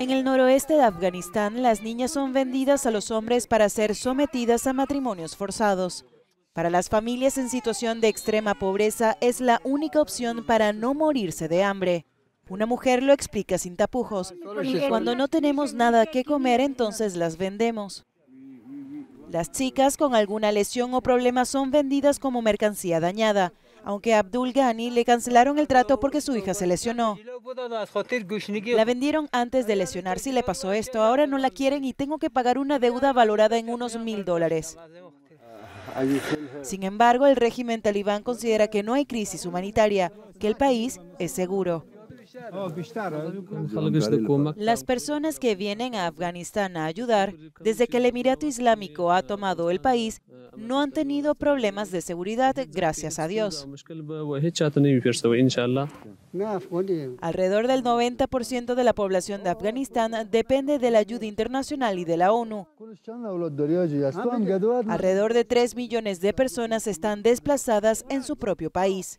En el noroeste de Afganistán, las niñas son vendidas a los hombres para ser sometidas a matrimonios forzados. Para las familias en situación de extrema pobreza es la única opción para no morirse de hambre. Una mujer lo explica sin tapujos. Cuando no tenemos nada que comer, entonces las vendemos. Las chicas con alguna lesión o problema son vendidas como mercancía dañada, aunque a Abdul Ghani le cancelaron el trato porque su hija se lesionó. La vendieron antes de lesionarse y le pasó esto. Ahora no la quieren y tengo que pagar una deuda valorada en unos mil dólares. Sin embargo, el régimen talibán considera que no hay crisis humanitaria, que el país es seguro. Las personas que vienen a Afganistán a ayudar, desde que el Emirato Islámico ha tomado el país, no han tenido problemas de seguridad, gracias a Dios. Alrededor del 90% de la población de Afganistán depende de la ayuda internacional y de la ONU. Alrededor de 3 millones de personas están desplazadas en su propio país.